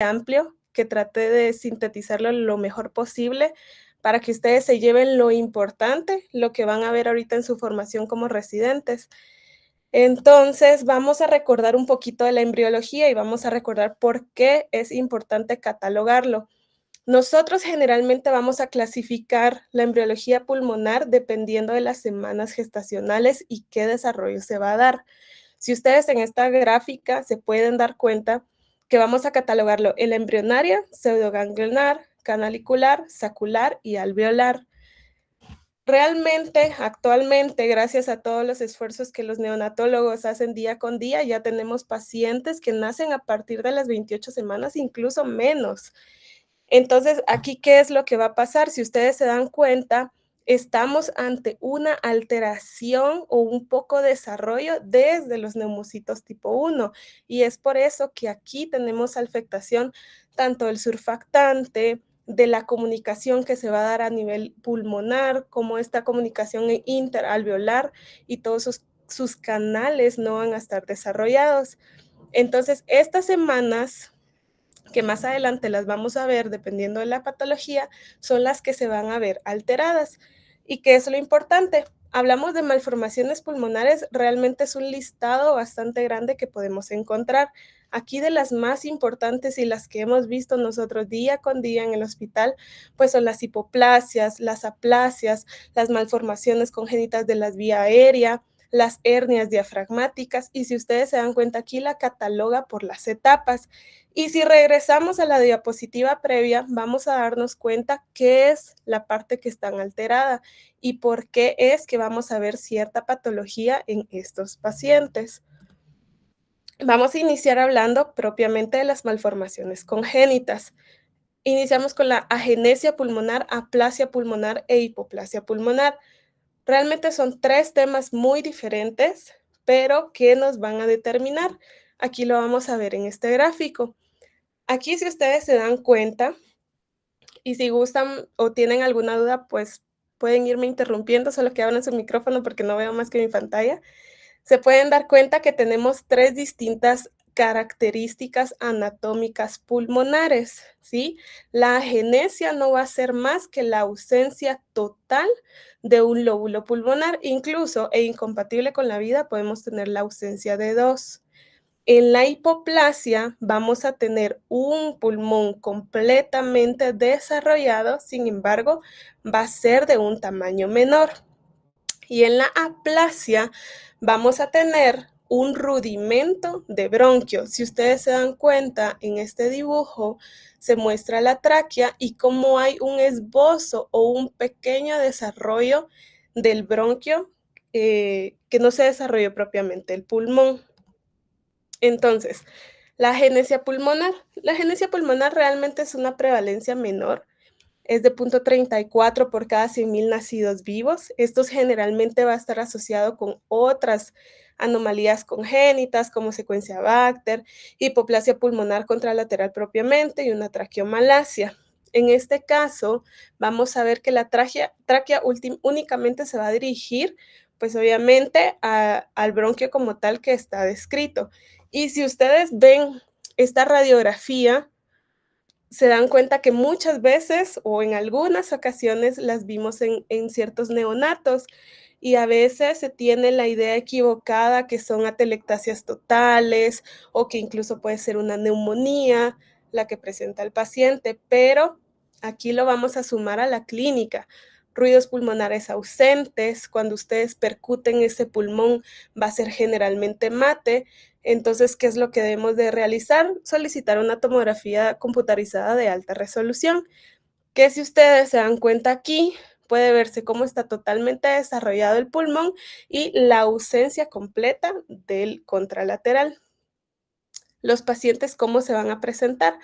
amplio que traté de sintetizarlo lo mejor posible para que ustedes se lleven lo importante, lo que van a ver ahorita en su formación como residentes. Entonces, vamos a recordar un poquito de la embriología y vamos a recordar por qué es importante catalogarlo. Nosotros generalmente vamos a clasificar la embriología pulmonar dependiendo de las semanas gestacionales y qué desarrollo se va a dar. Si ustedes en esta gráfica se pueden dar cuenta, que vamos a catalogarlo en la embrionaria, pseudoganglionar, canalicular, sacular y alveolar. Realmente, actualmente, gracias a todos los esfuerzos que los neonatólogos hacen día con día, ya tenemos pacientes que nacen a partir de las 28 semanas, incluso menos. Entonces, aquí, ¿qué es lo que va a pasar? Si ustedes se dan cuenta, estamos ante una alteración o un poco desarrollo desde los neumocitos tipo 1 y es por eso que aquí tenemos afectación tanto del surfactante, de la comunicación que se va a dar a nivel pulmonar, como esta comunicación e interalveolar y todos sus, sus canales no van a estar desarrollados. Entonces, estas semanas que más adelante las vamos a ver dependiendo de la patología, son las que se van a ver alteradas. ¿Y qué es lo importante? Hablamos de malformaciones pulmonares, realmente es un listado bastante grande que podemos encontrar. Aquí de las más importantes y las que hemos visto nosotros día con día en el hospital, pues son las hipoplasias, las aplasias, las malformaciones congénitas de las vías aérea, las hernias diafragmáticas y si ustedes se dan cuenta aquí la cataloga por las etapas. Y si regresamos a la diapositiva previa, vamos a darnos cuenta qué es la parte que está alterada y por qué es que vamos a ver cierta patología en estos pacientes. Vamos a iniciar hablando propiamente de las malformaciones congénitas. Iniciamos con la agenesia pulmonar, aplasia pulmonar e hipoplasia pulmonar. Realmente son tres temas muy diferentes, pero que nos van a determinar. Aquí lo vamos a ver en este gráfico. Aquí si ustedes se dan cuenta y si gustan o tienen alguna duda, pues pueden irme interrumpiendo, solo que abran su micrófono porque no veo más que mi pantalla. Se pueden dar cuenta que tenemos tres distintas características anatómicas pulmonares, ¿sí? La agenesia no va a ser más que la ausencia total de un lóbulo pulmonar, incluso e incompatible con la vida podemos tener la ausencia de dos. En la hipoplasia vamos a tener un pulmón completamente desarrollado, sin embargo, va a ser de un tamaño menor. Y en la aplasia vamos a tener un rudimento de bronquio. Si ustedes se dan cuenta, en este dibujo se muestra la tráquea y cómo hay un esbozo o un pequeño desarrollo del bronquio eh, que no se desarrolló propiamente el pulmón. Entonces, la genesia pulmonar. La genesia pulmonar realmente es una prevalencia menor es de 0.34 por cada 100.000 nacidos vivos. Esto generalmente va a estar asociado con otras anomalías congénitas como secuencia Bacter, hipoplasia pulmonar contralateral propiamente y una traqueomalacia. En este caso, vamos a ver que la tráquea únicamente se va a dirigir, pues obviamente, al bronquio como tal que está descrito. Y si ustedes ven esta radiografía, se dan cuenta que muchas veces o en algunas ocasiones las vimos en ciertos neonatos y a veces se tiene la idea equivocada que son atelectasias totales o que incluso puede ser una neumonía la que presenta el paciente, pero aquí lo vamos a sumar a la clínica. Ruidos pulmonares ausentes, cuando ustedes percuten ese pulmón va a ser generalmente mate. Entonces, ¿qué es lo que debemos de realizar? Solicitar una tomografía computarizada de alta resolución, que si ustedes se dan cuenta aquí, puede verse cómo está totalmente desarrollado el pulmón y la ausencia completa del contralateral. Los pacientes, ¿cómo se van a presentar?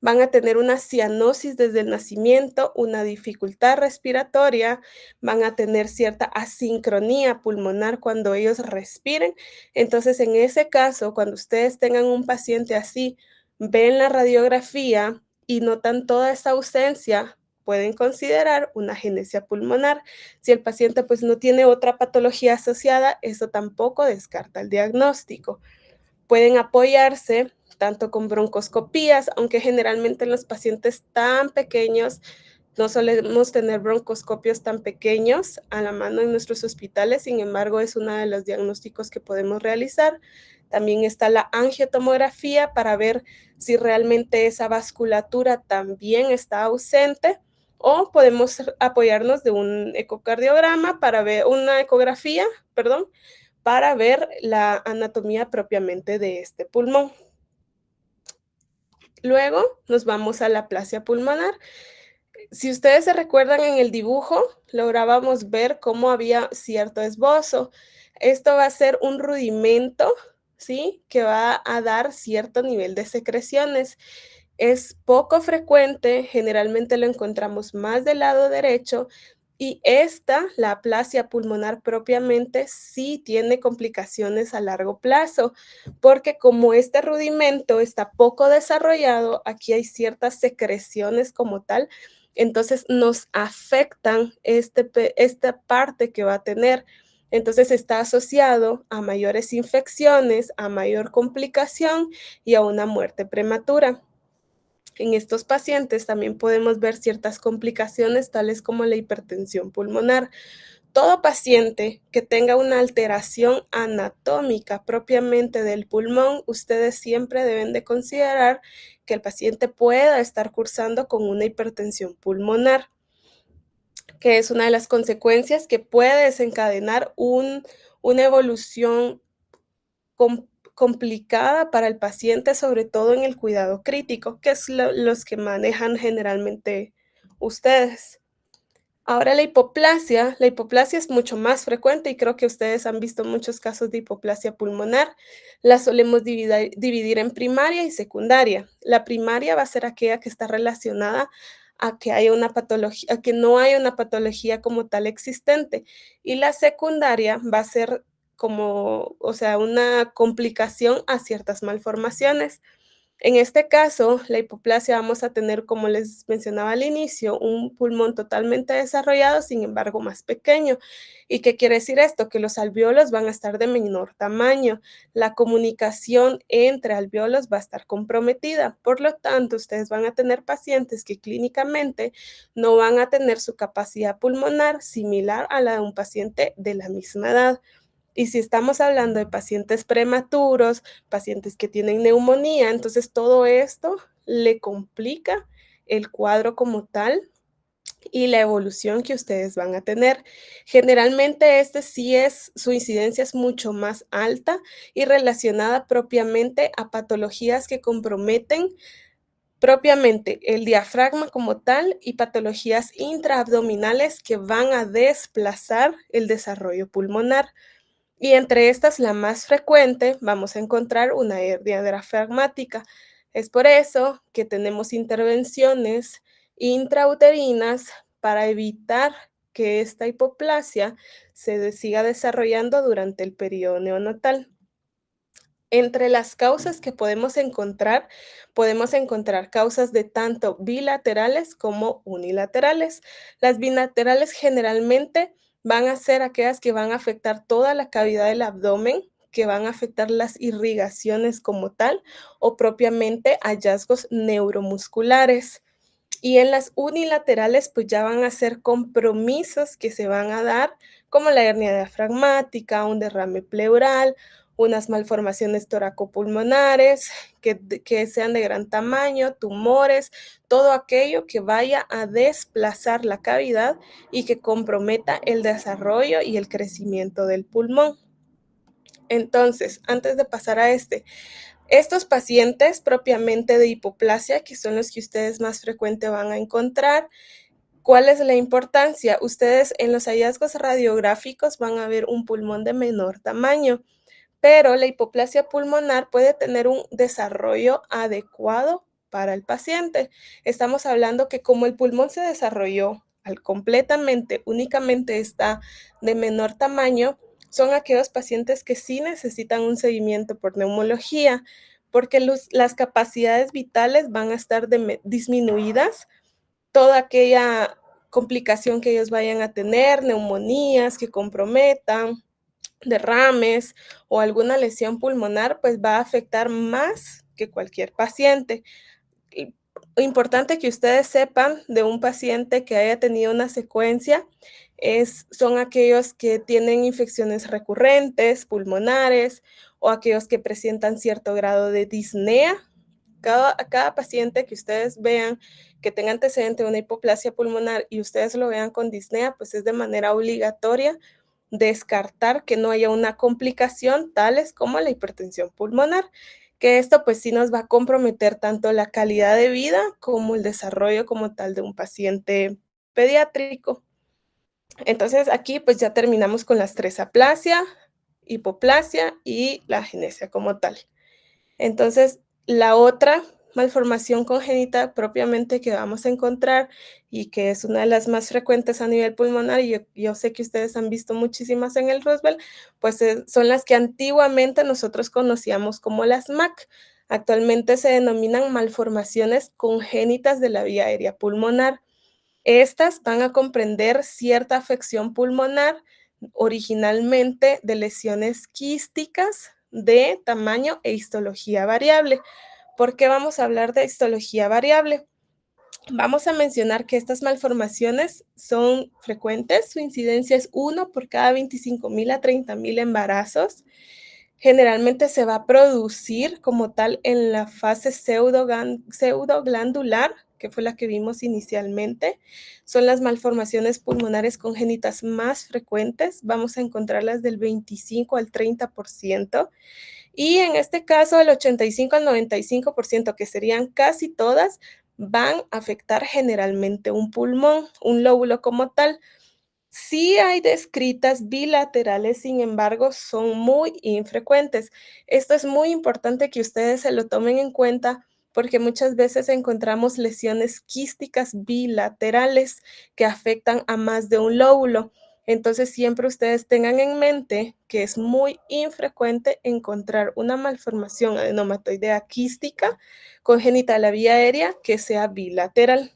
Van a tener una cianosis desde el nacimiento, una dificultad respiratoria, van a tener cierta asincronía pulmonar cuando ellos respiren. Entonces, en ese caso, cuando ustedes tengan un paciente así, ven la radiografía y notan toda esa ausencia, pueden considerar una genesia pulmonar. Si el paciente pues no tiene otra patología asociada, eso tampoco descarta el diagnóstico. Pueden apoyarse tanto con broncoscopías, aunque generalmente en los pacientes tan pequeños no solemos tener broncoscopios tan pequeños a la mano en nuestros hospitales, sin embargo es uno de los diagnósticos que podemos realizar. También está la angiotomografía para ver si realmente esa vasculatura también está ausente o podemos apoyarnos de un ecocardiograma para ver una ecografía, perdón, para ver la anatomía propiamente de este pulmón. Luego nos vamos a la plasia pulmonar. Si ustedes se recuerdan en el dibujo, lográbamos ver cómo había cierto esbozo. Esto va a ser un rudimento, ¿sí? Que va a dar cierto nivel de secreciones. Es poco frecuente, generalmente lo encontramos más del lado derecho y esta, la aplasia pulmonar propiamente, sí tiene complicaciones a largo plazo, porque como este rudimento está poco desarrollado, aquí hay ciertas secreciones como tal, entonces nos afectan este, esta parte que va a tener. Entonces está asociado a mayores infecciones, a mayor complicación y a una muerte prematura. En estos pacientes también podemos ver ciertas complicaciones tales como la hipertensión pulmonar. Todo paciente que tenga una alteración anatómica propiamente del pulmón, ustedes siempre deben de considerar que el paciente pueda estar cursando con una hipertensión pulmonar, que es una de las consecuencias que puede desencadenar una evolución compleja complicada para el paciente, sobre todo en el cuidado crítico, que es los que manejan generalmente ustedes. Ahora la hipoplasia, la hipoplasia es mucho más frecuente y creo que ustedes han visto muchos casos de hipoplasia pulmonar. La solemos dividir, en primaria y secundaria. La primaria va a ser aquella que está relacionada a que, una patología, a que no hay una patología como tal existente y la secundaria va a ser como, o sea, una complicación a ciertas malformaciones. En este caso, la hipoplasia vamos a tener, como les mencionaba al inicio, un pulmón totalmente desarrollado, sin embargo más pequeño. ¿Y qué quiere decir esto? Que los alveolos van a estar de menor tamaño. La comunicación entre alveolos va a estar comprometida. Por lo tanto, ustedes van a tener pacientes que clínicamente no van a tener su capacidad pulmonar similar a la de un paciente de la misma edad. Y si estamos hablando de pacientes prematuros, pacientes que tienen neumonía, entonces todo esto le complica el cuadro como tal y la evolución que ustedes van a tener. Generalmente este sí es, su incidencia es mucho más alta y relacionada propiamente a patologías que comprometen propiamente el diafragma como tal y patologías intraabdominales que van a desplazar el desarrollo pulmonar. Y entre estas, la más frecuente, vamos a encontrar una hernia diafragmática. Es por eso que tenemos intervenciones intrauterinas para evitar que esta hipoplasia se siga desarrollando durante el periodo neonatal. Entre las causas que podemos encontrar, podemos encontrar causas de tanto bilaterales como unilaterales. Las bilaterales generalmente van a ser aquellas que van a afectar toda la cavidad del abdomen, que van a afectar las irrigaciones como tal o propiamente hallazgos neuromusculares. Y en las unilaterales, pues ya van a ser compromisos que se van a dar, como la hernia diafragmática, un derrame pleural unas malformaciones toracopulmonares que, que sean de gran tamaño, tumores, todo aquello que vaya a desplazar la cavidad y que comprometa el desarrollo y el crecimiento del pulmón. Entonces, antes de pasar a este, estos pacientes propiamente de hipoplasia, que son los que ustedes más frecuente van a encontrar, ¿cuál es la importancia? Ustedes en los hallazgos radiográficos van a ver un pulmón de menor tamaño pero la hipoplasia pulmonar puede tener un desarrollo adecuado para el paciente. Estamos hablando que como el pulmón se desarrolló completamente, únicamente está de menor tamaño, son aquellos pacientes que sí necesitan un seguimiento por neumología, porque las capacidades vitales van a estar disminuidas. Toda aquella complicación que ellos vayan a tener, neumonías que comprometan, derrames o alguna lesión pulmonar, pues va a afectar más que cualquier paciente. Importante que ustedes sepan de un paciente que haya tenido una secuencia es, son aquellos que tienen infecciones recurrentes, pulmonares, o aquellos que presentan cierto grado de disnea. Cada, cada paciente que ustedes vean que tenga antecedente de una hipoplasia pulmonar y ustedes lo vean con disnea, pues es de manera obligatoria descartar que no haya una complicación tales como la hipertensión pulmonar, que esto pues sí nos va a comprometer tanto la calidad de vida como el desarrollo como tal de un paciente pediátrico. Entonces aquí pues ya terminamos con la estresaplasia, hipoplasia y la genesia como tal. Entonces la otra malformación congénita propiamente que vamos a encontrar y que es una de las más frecuentes a nivel pulmonar, y yo, sé que ustedes han visto muchísimas en el Roosevelt, pues eh, son las que antiguamente nosotros conocíamos como las MAC. Actualmente se denominan malformaciones congénitas de la vía aérea pulmonar. Estas van a comprender cierta afección pulmonar originalmente de lesiones quísticas de tamaño e histología variable, ¿Por qué vamos a hablar de histología variable? Vamos a mencionar que estas malformaciones son frecuentes, su incidencia es 1 por cada 25.000 a 30.000 embarazos. Generalmente se va a producir como tal en la fase pseudoglandular, que fue la que vimos inicialmente. Son las malformaciones pulmonares congénitas más frecuentes, vamos a encontrarlas del 25 al 30%. Y en este caso, el 85 al 95%, que serían casi todas, van a afectar generalmente un pulmón, un lóbulo como tal. Sí hay descritas bilaterales, sin embargo, son muy infrecuentes. Esto es muy importante que ustedes se lo tomen en cuenta porque muchas veces encontramos lesiones quísticas bilaterales que afectan a más de un lóbulo. Entonces siempre ustedes tengan en mente que es muy infrecuente encontrar una malformación adenomatoidea quística congénita a la vía aérea que sea bilateral.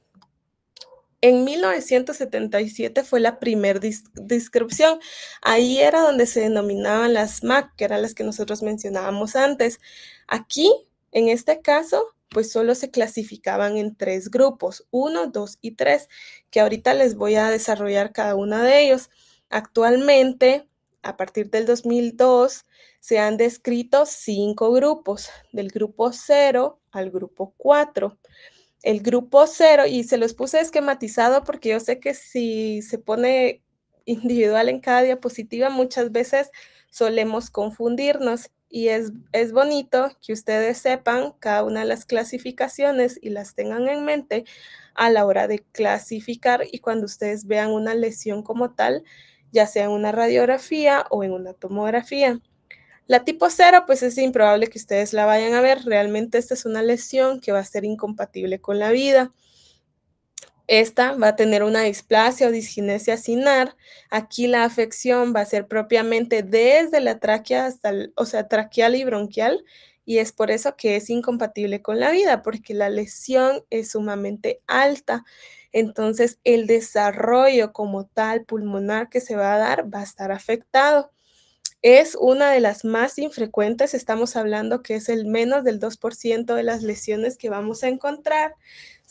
En 1977 fue la primera descripción. Ahí era donde se denominaban las MAC, que eran las que nosotros mencionábamos antes. Aquí, en este caso, pues solo se clasificaban en tres grupos, uno, dos y tres, que ahorita les voy a desarrollar cada uno de ellos. Actualmente, a partir del 2002, se han descrito cinco grupos, del grupo cero al grupo cuatro. El grupo cero, y se los puse esquematizado porque yo sé que si se pone individual en cada diapositiva, muchas veces solemos confundirnos. Y es, bonito que ustedes sepan cada una de las clasificaciones y las tengan en mente a la hora de clasificar y cuando ustedes vean una lesión como tal, ya sea en una radiografía o en una tomografía. La tipo cero pues es improbable que ustedes la vayan a ver. Realmente esta es una lesión que va a ser incompatible con la vida. Esta va a tener una displasia o disginesia sinar. Aquí la afección va a ser propiamente desde la tráquea hasta, el, o sea, traqueal y bronquial. Y es por eso que es incompatible con la vida, porque la lesión es sumamente alta. Entonces, el desarrollo como tal pulmonar que se va a dar va a estar afectado. Es una de las más infrecuentes, estamos hablando que es el menos del 2% de las lesiones que vamos a encontrar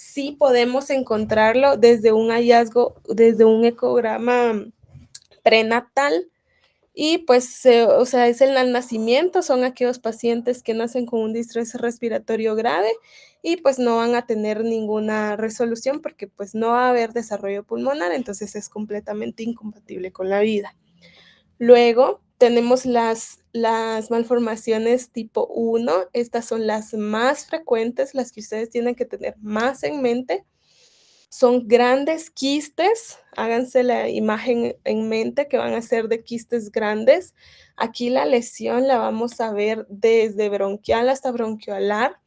sí podemos encontrarlo desde un hallazgo, desde un ecograma prenatal. Y pues, o sea, es el nacimiento, son aquellos pacientes que nacen con un distrés respiratorio grave y pues no van a tener ninguna resolución porque pues no va a haber desarrollo pulmonar, entonces es completamente incompatible con la vida. Luego tenemos las las malformaciones tipo 1, estas son las más frecuentes, las que ustedes tienen que tener más en mente. Son grandes quistes, háganse la imagen en mente que van a ser de quistes grandes. Aquí la lesión la vamos a ver desde bronquial hasta bronquiolar.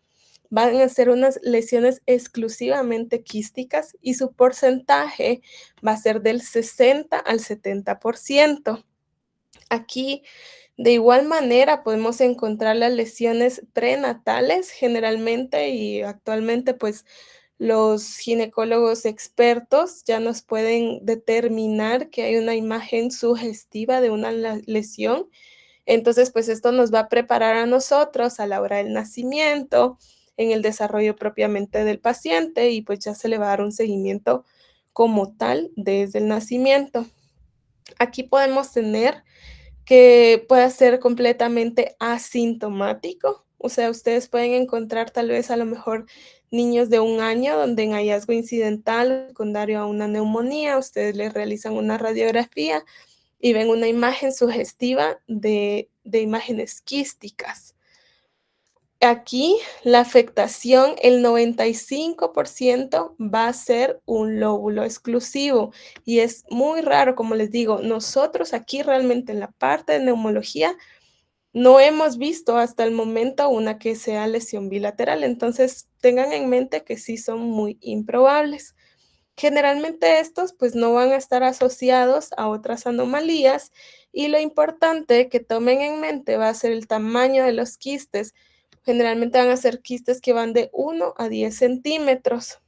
Van a ser unas lesiones exclusivamente quísticas y su porcentaje va a ser del 60 al 70%. Aquí de igual manera, podemos encontrar las lesiones prenatales generalmente y actualmente pues los ginecólogos expertos ya nos pueden determinar que hay una imagen sugestiva de una lesión. Entonces, pues esto nos va a preparar a nosotros a la hora del nacimiento, en el desarrollo propiamente del paciente y pues ya se le va a dar un seguimiento como tal desde el nacimiento. Aquí podemos tener que pueda ser completamente asintomático. O sea, ustedes pueden encontrar tal vez a lo mejor niños de un año donde en hallazgo incidental secundario a una neumonía, ustedes les realizan una radiografía y ven una imagen sugestiva de, de imágenes quísticas. Aquí la afectación, el 95% va a ser un lóbulo exclusivo y es muy raro, como les digo, nosotros aquí realmente en la parte de neumología no hemos visto hasta el momento una que sea lesión bilateral, entonces tengan en mente que sí son muy improbables. Generalmente estos pues no van a estar asociados a otras anomalías y lo importante que tomen en mente va a ser el tamaño de los quistes Generalmente van a ser quistes que van de 1 a 10 centímetros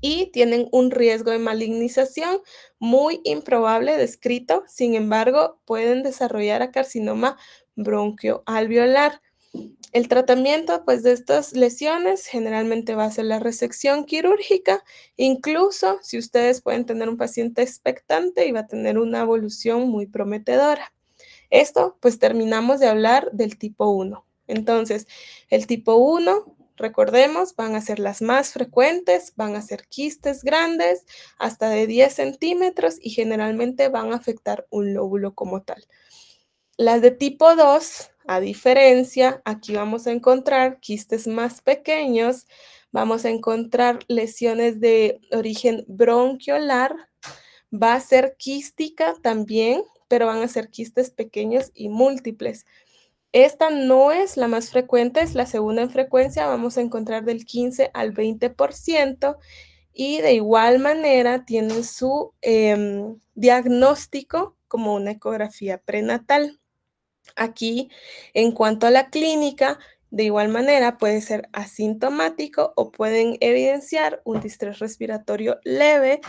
y tienen un riesgo de malignización muy improbable descrito. Sin embargo, pueden desarrollar a carcinoma bronquioalveolar. El tratamiento pues, de estas lesiones generalmente va a ser la resección quirúrgica, incluso si ustedes pueden tener un paciente expectante y va a tener una evolución muy prometedora. Esto, pues terminamos de hablar del tipo 1. Entonces, el tipo 1, recordemos, van a ser las más frecuentes, van a ser quistes grandes, hasta de 10 centímetros y generalmente van a afectar un lóbulo como tal. Las de tipo 2, a diferencia, aquí vamos a encontrar quistes más pequeños, vamos a encontrar lesiones de origen bronquiolar, va a ser quística también, pero van a ser quistes pequeños y múltiples. Esta no es la más frecuente, es la segunda en frecuencia, vamos a encontrar del 15 al 20% y de igual manera tienen su em, diagnóstico como una ecografía prenatal. Aquí, en cuanto a la clínica, de igual manera puede ser asintomático o pueden evidenciar un distrés respiratorio leve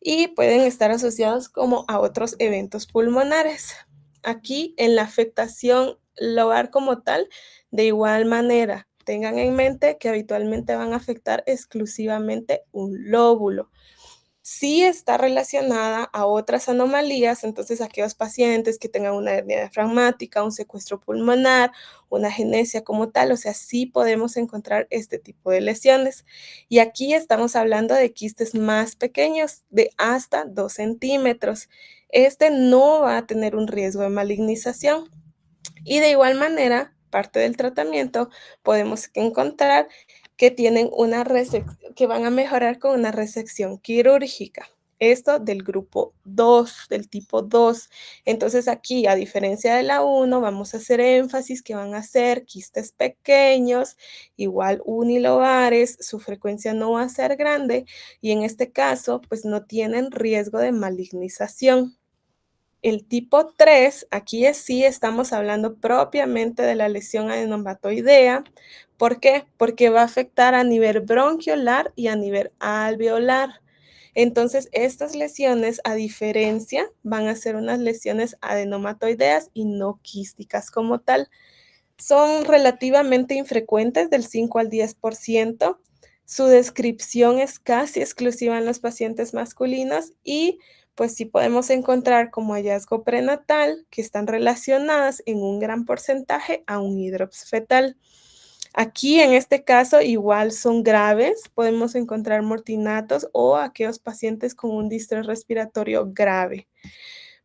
y pueden estar asociados como a otros eventos pulmonares. Aquí en la afectación lobar como tal de igual manera. Tengan en mente que habitualmente van a afectar exclusivamente un lóbulo. Si está relacionada a otras anomalías, entonces aquellos pacientes que tengan una hernia diafragmática, un secuestro pulmonar, una genesia como tal, o sea, sí podemos encontrar este tipo de lesiones. Y aquí estamos hablando de quistes más pequeños, de hasta 2 centímetros. Este no va a tener un riesgo de malignización. Y de igual manera, parte del tratamiento, podemos encontrar que tienen una que van a mejorar con una resección quirúrgica. Esto del grupo 2, del tipo 2. Entonces aquí, a diferencia de la 1, vamos a hacer énfasis que van a ser quistes pequeños, igual unilobares, su frecuencia no va a ser grande y en este caso, pues no tienen riesgo de malignización. El tipo 3, aquí es, sí estamos hablando propiamente de la lesión adenomatoidea. ¿Por qué? Porque va a afectar a nivel bronquiolar y a nivel alveolar. Entonces, estas lesiones, a diferencia, van a ser unas lesiones adenomatoideas y no quísticas como tal. Son relativamente infrecuentes, del 5 al 10%. Su descripción es casi exclusiva en los pacientes masculinos y pues sí podemos encontrar como hallazgo prenatal que están relacionadas en un gran porcentaje a un hidrops fetal. Aquí en este caso igual son graves, podemos encontrar mortinatos o aquellos pacientes con un distrés respiratorio grave.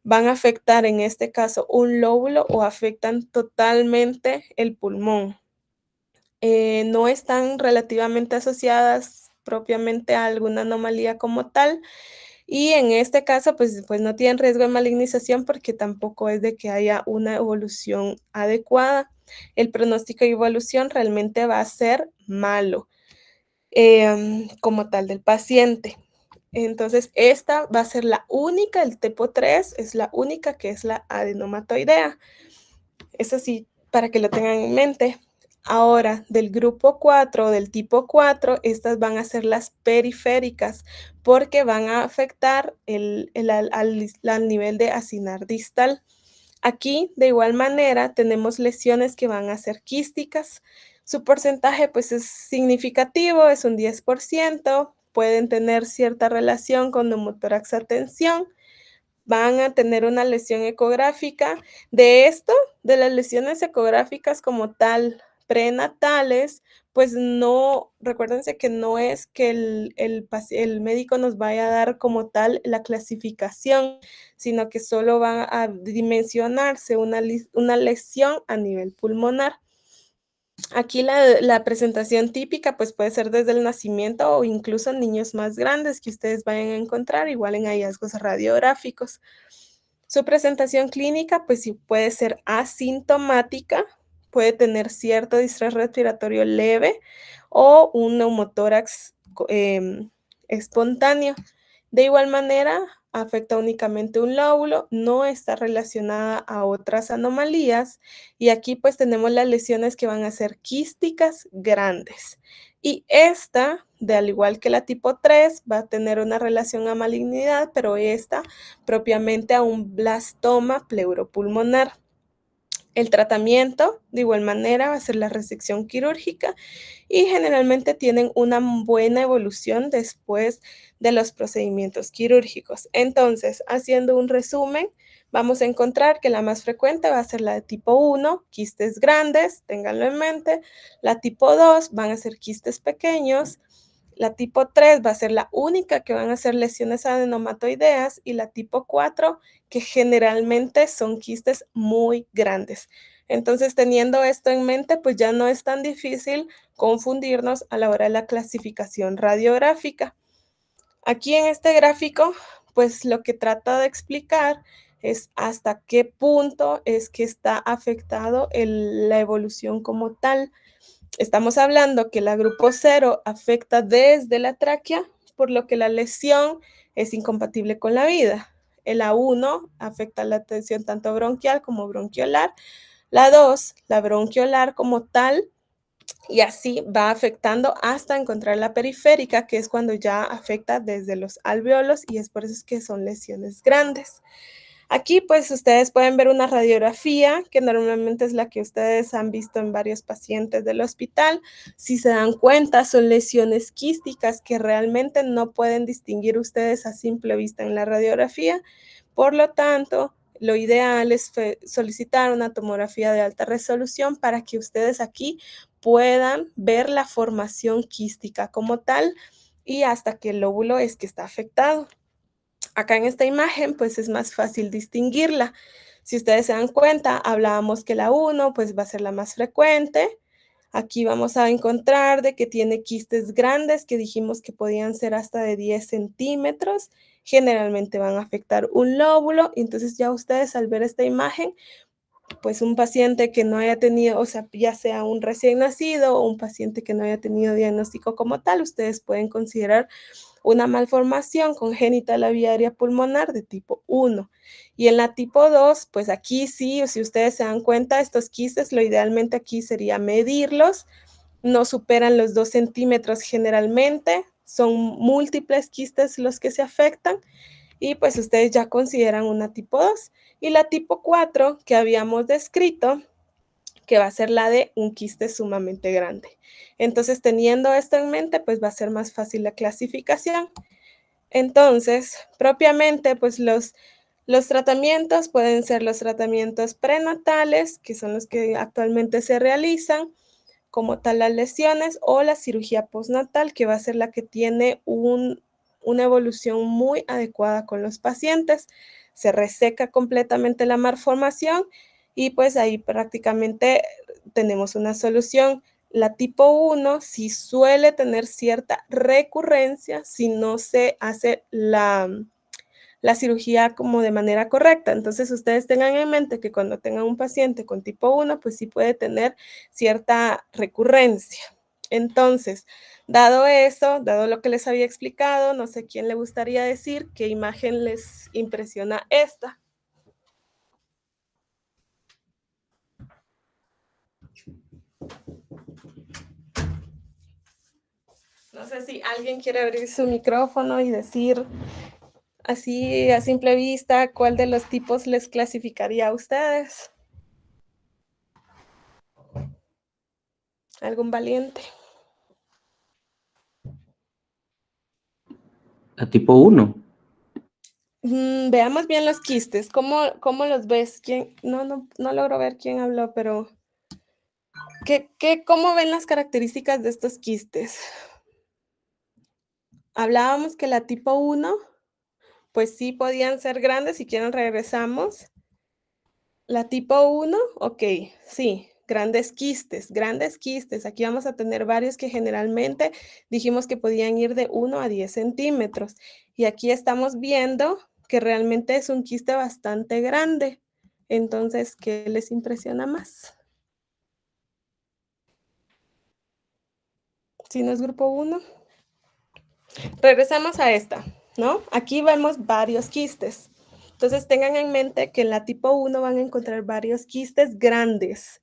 Van a afectar en este caso un lóbulo o afectan totalmente el pulmón. Eh, no están relativamente asociadas propiamente a alguna anomalía como tal, y en este caso, pues, pues no tienen riesgo de malignización porque tampoco es de que haya una evolución adecuada. El pronóstico de evolución realmente va a ser malo em, como tal del paciente. Entonces, esta va a ser la única, el tipo 3 es la única que es la adenomatoidea. Es así para que lo tengan en mente. Ahora, del grupo 4 o del tipo 4, estas van a ser las periféricas porque van a afectar el, al, nivel de acinar distal. Aquí, de igual manera, tenemos lesiones que van a ser quísticas. Su porcentaje pues es significativo, es un 10%, pueden tener cierta relación con neumotórax atención. tensión, van a tener una lesión ecográfica. De esto, de las lesiones ecográficas como tal, prenatales, pues no, recuérdense que no es que el, el, médico nos vaya a dar como tal la clasificación, sino que solo va a dimensionarse una, una lesión a nivel pulmonar. Aquí la, la, presentación típica pues puede ser desde el nacimiento o incluso en niños más grandes que ustedes vayan a encontrar, igual en hallazgos radiográficos. Su presentación clínica pues puede ser asintomática, puede tener cierto distrés respiratorio leve o un neumotórax em, espontáneo. De igual manera, afecta únicamente un lóbulo, no está relacionada a otras anomalías y aquí pues tenemos las lesiones que van a ser quísticas grandes. Y esta, de al igual que la tipo 3, va a tener una relación a malignidad, pero esta propiamente a un blastoma pleuropulmonar. El tratamiento, de igual manera, va a ser la resección quirúrgica y generalmente tienen una buena evolución después de los procedimientos quirúrgicos. Entonces, haciendo un resumen, vamos a encontrar que la más frecuente va a ser la de tipo 1, quistes grandes, ténganlo en mente. La tipo 2 van a ser quistes pequeños. La tipo 3 va a ser la única que van a ser lesiones adenomatoideas y la tipo 4 que generalmente son quistes muy grandes. Entonces, teniendo esto en mente, pues ya no es tan difícil confundirnos a la hora de la clasificación radiográfica. Aquí en este gráfico, pues lo que trata de explicar es hasta qué punto es que está afectado la evolución como tal estamos hablando que la grupo 0 afecta desde la tráquea, por lo que la lesión es incompatible con la vida. El A1 afecta la tensión tanto bronquial como bronquiolar. La 2, la bronquiolar como tal. Y así va afectando hasta encontrar la periférica, que es cuando ya afecta desde los alveolos y es por eso que son lesiones grandes. Aquí pues ustedes pueden ver una radiografía que normalmente es la que ustedes han visto en varios pacientes del hospital. Si se dan cuenta, son lesiones quísticas que realmente no pueden distinguir ustedes a simple vista en la radiografía. Por lo tanto, lo ideal es solicitar una tomografía de alta resolución para que ustedes aquí puedan ver la formación quística como tal y hasta que el lóbulo es que está afectado. Acá en esta imagen, pues es más fácil distinguirla. Si ustedes se dan cuenta, hablábamos que la 1, pues va a ser la más frecuente. Aquí vamos a encontrar de que tiene quistes grandes, que dijimos que podían ser hasta de 10 centímetros. Generalmente van a afectar un lóbulo. Entonces ya ustedes al ver esta imagen, pues un paciente que no haya tenido, o sea, ya sea un recién nacido o un paciente que no haya tenido diagnóstico como tal, ustedes pueden considerar una malformación congénita la aérea pulmonar de tipo 1. Y en la tipo 2, pues aquí sí, si ustedes se dan cuenta, estos quistes, lo idealmente aquí sería medirlos, no superan los 2 centímetros generalmente, son múltiples quistes los que se afectan y pues ustedes ya consideran una tipo 2. Y la tipo 4 que habíamos descrito que va a ser la de un quiste sumamente grande. Entonces, teniendo esto en mente, pues va a ser más fácil la clasificación. Entonces, propiamente, pues los, los tratamientos pueden ser los tratamientos prenatales, que son los que actualmente se realizan, como tal las lesiones, o la cirugía postnatal, que va a ser la que tiene una evolución muy adecuada con los pacientes. Se reseca completamente la malformación y pues ahí prácticamente tenemos una solución. La tipo 1 sí suele tener cierta recurrencia si no se hace la, la cirugía como de manera correcta. Entonces ustedes tengan en mente que cuando tengan un paciente con tipo 1, pues sí puede tener cierta recurrencia. Entonces, dado eso, dado lo que les había explicado, no sé quién le gustaría decir qué imagen les impresiona esta. No sé si alguien quiere abrir su micrófono y decir así a simple vista cuál de los tipos les clasificaría a ustedes. ¿Algún valiente? A tipo 1. Mm, veamos bien los quistes. ¿Cómo, los ves? ¿Quién? No, no, no logro ver quién habló, pero... ¿qué, qué, ¿Cómo ven las características de estos quistes? hablábamos que la tipo 1, pues sí podían ser grandes, si quieren regresamos. La tipo 1, ok, sí, grandes quistes, grandes quistes. Aquí vamos a tener varios que generalmente dijimos que podían ir de 1 a 10 centímetros. Y aquí estamos viendo que realmente es un quiste bastante grande. Entonces, ¿qué les impresiona más? Si no es grupo 1. Regresamos a esta, ¿no? Aquí vemos varios quistes. Entonces tengan en mente que en la tipo 1 van a encontrar varios quistes grandes.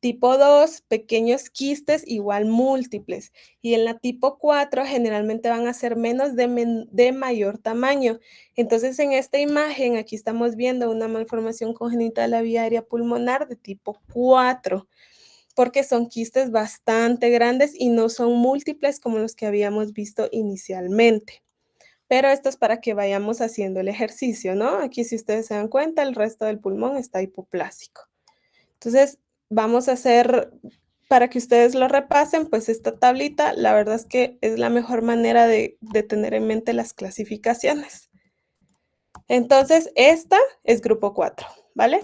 Tipo 2, pequeños quistes igual múltiples. Y en la tipo 4 generalmente van a ser menos de, de mayor tamaño. Entonces en esta imagen aquí estamos viendo una malformación congénita de la vía aérea pulmonar de tipo 4 porque son quistes bastante grandes y no son múltiples como los que habíamos visto inicialmente. Pero esto es para que vayamos haciendo el ejercicio, ¿no? Aquí si ustedes se dan cuenta, el resto del pulmón está hipoplásico. Entonces, vamos a hacer, para que ustedes lo repasen, pues esta tablita, la verdad es que es la mejor manera de, de tener en mente las clasificaciones. Entonces, esta es grupo 4, ¿vale?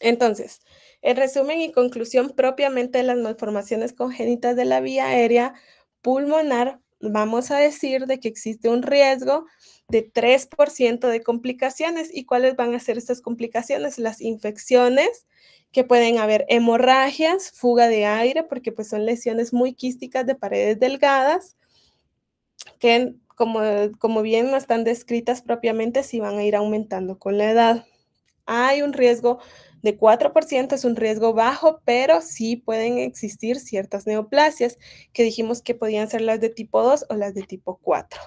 Entonces, en resumen y conclusión propiamente de las malformaciones congénitas de la vía aérea pulmonar, vamos a decir de que existe un riesgo de 3% de complicaciones. ¿Y cuáles van a ser estas complicaciones? Las infecciones, que pueden haber hemorragias, fuga de aire, porque pues son lesiones muy quísticas de paredes delgadas, que como, como bien no están descritas propiamente, si van a ir aumentando con la edad. Hay un riesgo de 4% es un riesgo bajo, pero sí pueden existir ciertas neoplasias que dijimos que podían ser las de tipo 2 o las de tipo 4.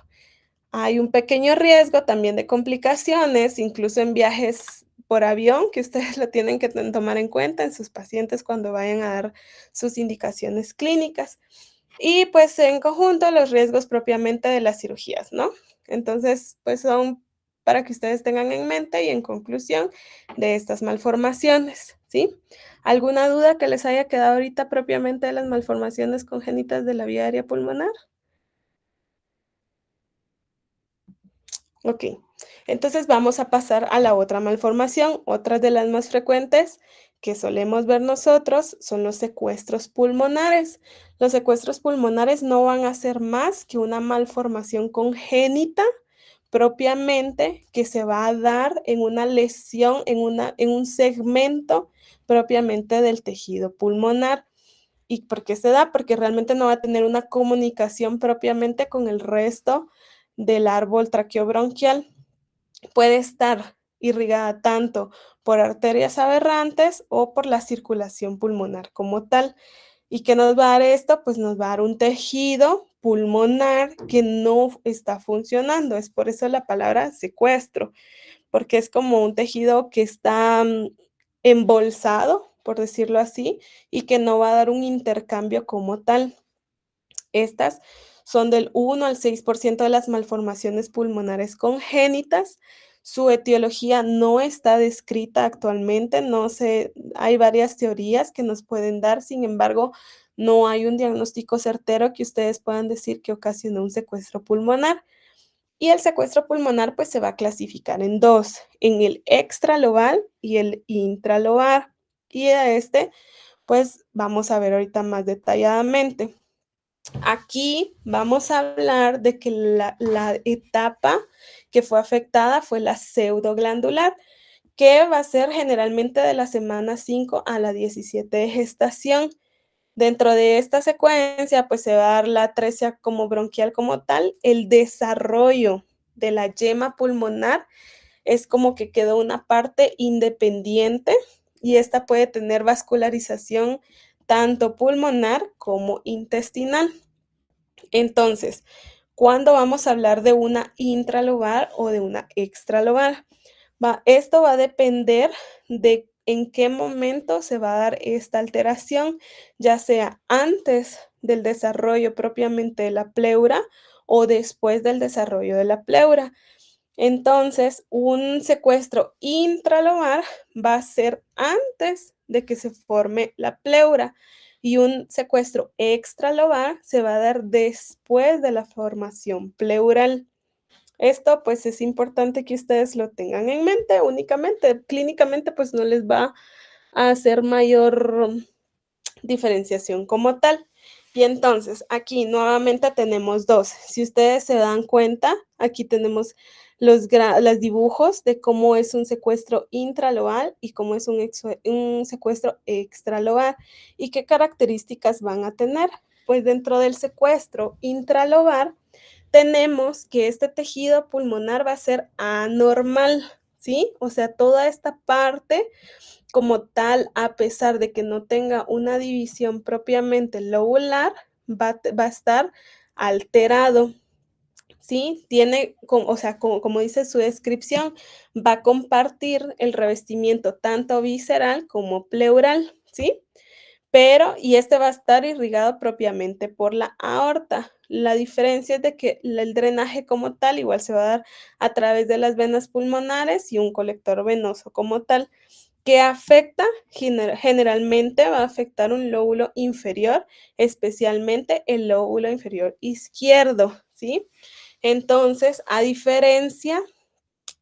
Hay un pequeño riesgo también de complicaciones, incluso en viajes por avión, que ustedes lo tienen que tomar en cuenta en sus pacientes cuando vayan a dar sus indicaciones clínicas. Y pues en conjunto los riesgos propiamente de las cirugías, ¿no? Entonces, pues son para que ustedes tengan en mente y en conclusión de estas malformaciones, ¿sí? ¿Alguna duda que les haya quedado ahorita propiamente de las malformaciones congénitas de la vía aérea pulmonar? Ok, entonces vamos a pasar a la otra malformación. Otras de las más frecuentes que solemos ver nosotros son los secuestros pulmonares. Los secuestros pulmonares no van a ser más que una malformación congénita propiamente que se va a dar en una lesión, en, en un segmento propiamente del tejido pulmonar. ¿Y por qué se da? Porque realmente no va a tener una comunicación propiamente con el resto del árbol traqueobronquial. Puede estar irrigada tanto por arterias aberrantes o por la circulación pulmonar como tal. ¿Y qué nos va a dar esto? Pues nos va a dar un tejido pulmonar que no está funcionando. Es por eso la palabra secuestro, porque es como un tejido que está mm, embolsado, por decirlo así, y que no va a dar un intercambio como tal. Estas son del 1 al 6% de las malformaciones pulmonares congénitas. Su etiología no está descrita actualmente, no sé, hay varias teorías que nos pueden dar, sin embargo, no hay un diagnóstico certero que ustedes puedan decir que ocasionó un secuestro pulmonar. Y el secuestro pulmonar pues se va a clasificar en dos, en el extralobar y el intralobar. Y a este pues vamos a ver ahorita más detalladamente. Aquí vamos a hablar de que la, la etapa que fue afectada fue la pseudoglandular, que va a ser generalmente de la semana 5 a la 17 de gestación Dentro de esta secuencia, pues se va a dar la atresia como bronquial como tal, el desarrollo de la yema pulmonar es como que quedó una parte independiente y esta puede tener vascularización tanto pulmonar como intestinal. Entonces, ¿cuándo vamos a hablar de una intralobar o de una extralobar? Va, esto va a depender de en qué momento se va a dar esta alteración, ya sea antes del desarrollo propiamente de la pleura o después del desarrollo de la pleura. Entonces, un secuestro intralobar va a ser antes de que se forme la pleura y un secuestro extralobar se va a dar después de la formación pleural. Esto pues es importante que ustedes lo tengan en mente únicamente. Clínicamente pues no les va a hacer mayor diferenciación como tal. Y entonces aquí nuevamente tenemos dos. Si ustedes se dan cuenta, aquí tenemos los, dibujos de cómo es un secuestro intralobar y cómo es un, un secuestro extralobar y qué características van a tener. Pues dentro del secuestro intralobar, tenemos que este tejido pulmonar va a ser anormal, ¿sí? O sea, toda esta parte como tal, a pesar de que no tenga una división propiamente lobular, va, a estar alterado, ¿sí? Tiene, o sea, como, dice su descripción, va a compartir el revestimiento tanto visceral como pleural, ¿sí? pero y este va a estar irrigado propiamente por la aorta. La diferencia es de que el drenaje como tal igual se va a dar a través de las venas pulmonares y un colector venoso como tal, que afecta generalmente va a afectar un lóbulo inferior, especialmente el lóbulo inferior izquierdo, ¿sí? Entonces, a diferencia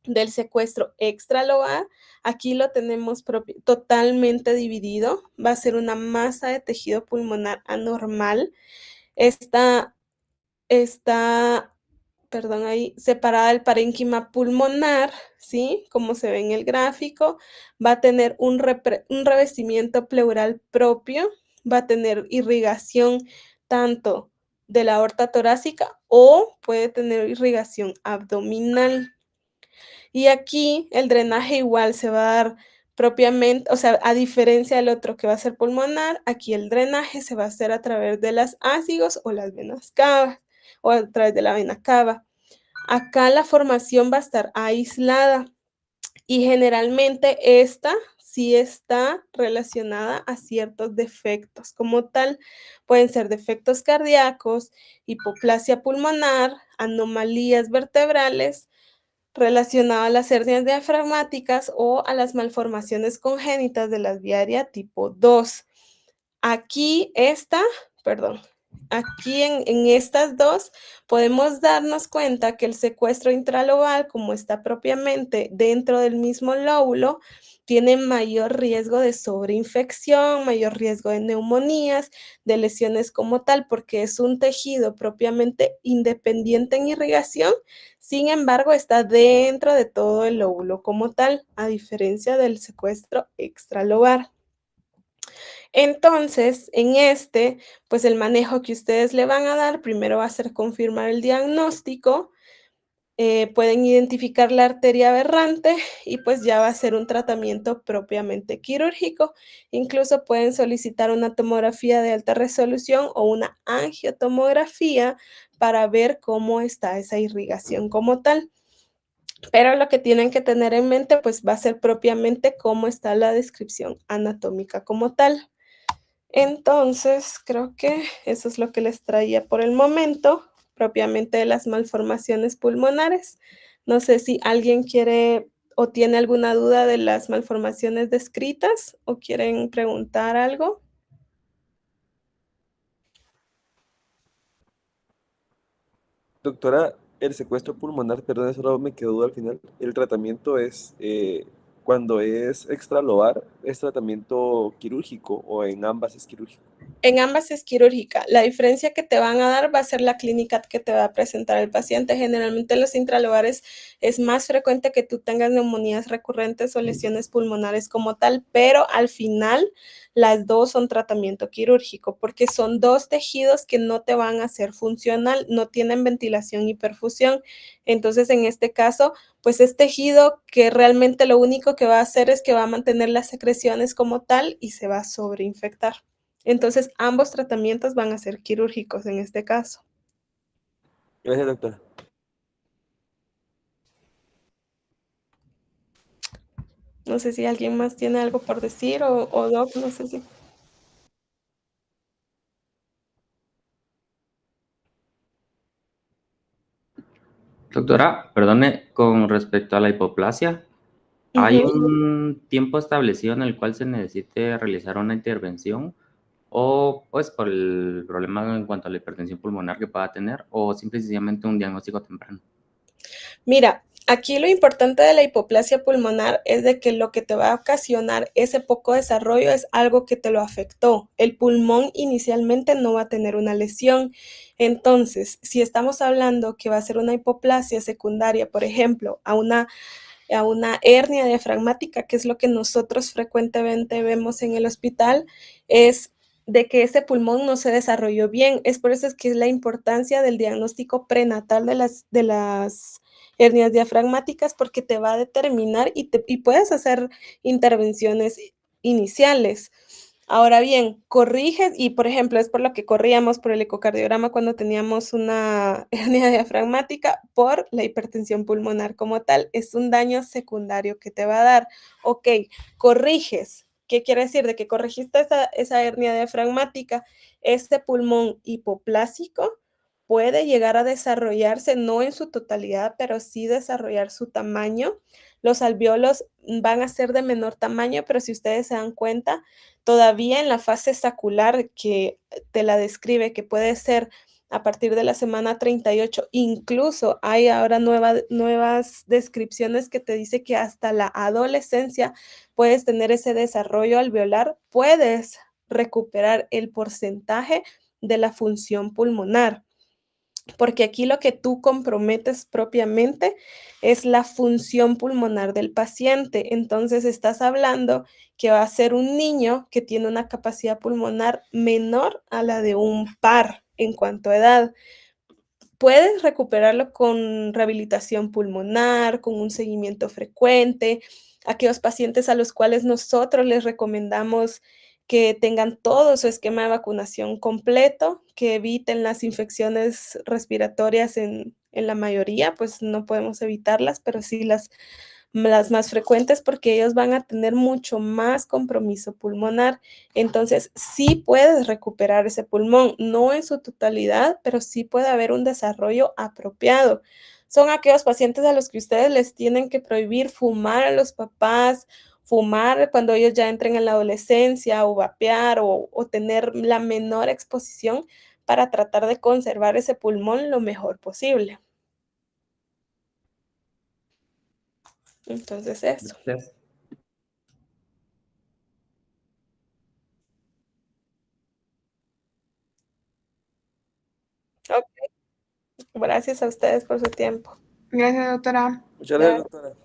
del secuestro extralobar, Aquí lo tenemos totalmente dividido. Va a ser una masa de tejido pulmonar anormal. Está, está perdón, ahí separada del parénquima pulmonar, ¿sí? Como se ve en el gráfico, va a tener un, un revestimiento pleural propio, va a tener irrigación tanto de la aorta torácica o puede tener irrigación abdominal. Y aquí el drenaje igual se va a dar propiamente, o sea, a diferencia del otro que va a ser pulmonar, aquí el drenaje se va a hacer a través de las ácidos o las venas cava o a través de la vena cava. Acá la formación va a estar aislada y generalmente esta sí está relacionada a ciertos defectos. Como tal, pueden ser defectos cardíacos, hipoplasia pulmonar, anomalías vertebrales, relacionado a las hernias diafragmáticas o a las malformaciones congénitas de las vía tipo 2. Aquí esta, perdón, aquí en, estas dos podemos darnos cuenta que el secuestro intralobal, como está propiamente dentro del mismo lóbulo, tiene mayor riesgo de sobreinfección, mayor riesgo de neumonías, de lesiones como tal, porque es un tejido propiamente independiente en irrigación, sin embargo está dentro de todo el lóbulo como tal, a diferencia del secuestro extralobar. Entonces, en este, pues el manejo que ustedes le van a dar, primero va a ser confirmar el diagnóstico, eh, pueden identificar la arteria aberrante y pues ya va a ser un tratamiento propiamente quirúrgico. Incluso pueden solicitar una tomografía de alta resolución o una angiotomografía para ver cómo está esa irrigación como tal. Pero lo que tienen que tener en mente pues va a ser propiamente cómo está la descripción anatómica como tal. Entonces, creo que eso es lo que les traía por el momento propiamente de las malformaciones pulmonares. No sé si alguien quiere o tiene alguna duda de las malformaciones descritas o quieren preguntar algo. Doctora, el secuestro pulmonar, perdón, eso me quedó duda al final. El tratamiento es eh, cuando es extralobar, es tratamiento quirúrgico o en ambas es quirúrgico? En ambas es quirúrgica. La diferencia que te van a dar va a ser la clínica que te va a presentar el paciente. Generalmente en los intralobares es más frecuente que tú tengas neumonías recurrentes o lesiones pulmonares como tal, pero al final las dos son tratamiento quirúrgico porque son dos tejidos que no te van a ser funcional, no tienen ventilación y perfusión. Entonces, en este caso, pues es tejido que realmente lo único que va a hacer es que va a mantener la secreción lesiones como tal y se va a sobreinfectar. Entonces, ambos tratamientos van a ser quirúrgicos en este caso. Gracias, doctora. No sé si alguien más tiene algo por decir o, o no sé si. Doctora, perdone, con respecto a la hipoplasia, ¿Hay un tiempo establecido en el cual se necesite realizar una intervención o es pues, por el problema en cuanto a la hipertensión pulmonar que pueda tener o simplemente un diagnóstico temprano? Mira, aquí lo importante de la hipoplasia pulmonar es de que lo que te va a ocasionar ese poco desarrollo es algo que te lo afectó. El pulmón inicialmente no va a tener una lesión. Entonces, si estamos hablando que va a ser una hipoplasia secundaria, por ejemplo, a una a una hernia diafragmática, que es lo que nosotros frecuentemente vemos en el hospital, es de que ese pulmón no se desarrolló bien. Es por eso que es la importancia del diagnóstico prenatal de las, de las hernias diafragmáticas, porque te va a determinar y, te, y puedes hacer intervenciones iniciales. Ahora bien, corriges, y por ejemplo, es por lo que corríamos por el ecocardiograma cuando teníamos una hernia diafragmática por la hipertensión pulmonar como tal. Es un daño secundario que te va a dar. Ok, corriges. ¿Qué quiere decir? De que corregiste esa, esa hernia diafragmática, este pulmón hipoplásico puede llegar a desarrollarse, no en su totalidad, pero sí desarrollar su tamaño los alveolos van a ser de menor tamaño, pero si ustedes se dan cuenta, todavía en la fase sacular que te la describe, que puede ser a partir de la semana 38. Incluso hay ahora nuevas descripciones que te dice que hasta la adolescencia puedes tener ese desarrollo alveolar, puedes recuperar el porcentaje de la función pulmonar porque aquí lo que tú comprometes propiamente es la función pulmonar del paciente. Entonces estás hablando que va a ser un niño que tiene una capacidad pulmonar menor a la de un par en cuanto a edad. Puedes recuperarlo con rehabilitación pulmonar, con un seguimiento frecuente, aquellos pacientes a los cuales nosotros les recomendamos que tengan todo su esquema de vacunación completo, que eviten las infecciones respiratorias en, la mayoría, pues no podemos evitarlas, pero sí las, las más frecuentes porque ellos van a tener mucho más compromiso pulmonar. Entonces, sí puedes recuperar ese pulmón, no en su totalidad, pero sí puede haber un desarrollo apropiado. Son aquellos pacientes a los que ustedes les tienen que prohibir fumar a los papás fumar cuando ellos ya entren en la adolescencia o vapear o, tener la menor exposición para tratar de conservar ese pulmón lo mejor posible. Entonces, eso. Gracias. Gracias a ustedes por su tiempo. Gracias, doctora. Muchas gracias, doctora.